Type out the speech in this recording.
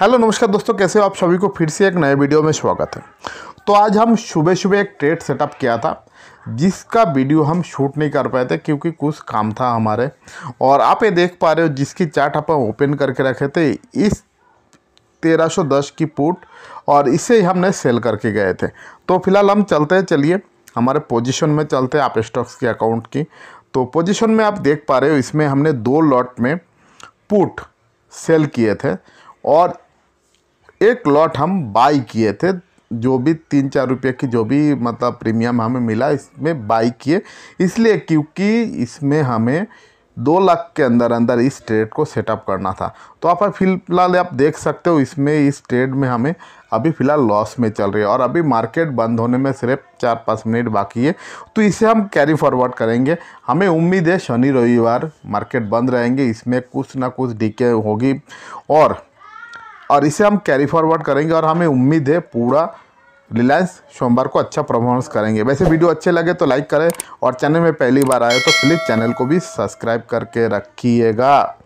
hello नमस्कार दोस्तों कैसे हो आप सभी को फिर से एक नए वीडियो में स्वागत है तो आज हम सुबह सुबह एक ट्रेड सेटअप किया था जिसका वीडियो हम शूट नहीं कर पाए थे क्योंकि कुछ काम था हमारे और आप ये देख पा रहे हो जिसकी चार्ट आप ओपन करके रखे थे इस 1310 की पुट और इसे ही हमने सेल करके गए थे तो फिलहाल हम चलते हैं चलिए हमारे पोजिशन में चलते हैं आप स्टॉक्स के अकाउंट की तो पोजिशन में आप देख पा रहे हो इसमें हमने दो लॉट में पुट सेल किए थे और एक लॉट हम बाई किए थे जो भी तीन चार रुपये की जो भी मतलब प्रीमियम हमें मिला इसमें बाई किए इसलिए क्योंकि इसमें हमें दो लाख के अंदर अंदर इस ट्रेड को सेटअप करना था तो आप फिलहाल आप देख सकते हो इसमें इस ट्रेड में हमें अभी फ़िलहाल लॉस में चल रही है और अभी मार्केट बंद होने में सिर्फ चार पाँच मिनट बाकी है तो इसे हम कैरी फॉरवर्ड करेंगे हमें उम्मीद है शनि रविवार मार्केट बंद रहेंगे इसमें कुछ ना कुछ डीके होगी और और इसे हम कैरी फॉरवर्ड करेंगे और हमें उम्मीद है पूरा रिलायंस सोमवार को अच्छा परफॉर्मेंस करेंगे वैसे वीडियो अच्छे लगे तो लाइक करें और चैनल में पहली बार आए तो प्लीज़ चैनल को भी सब्सक्राइब करके रखिएगा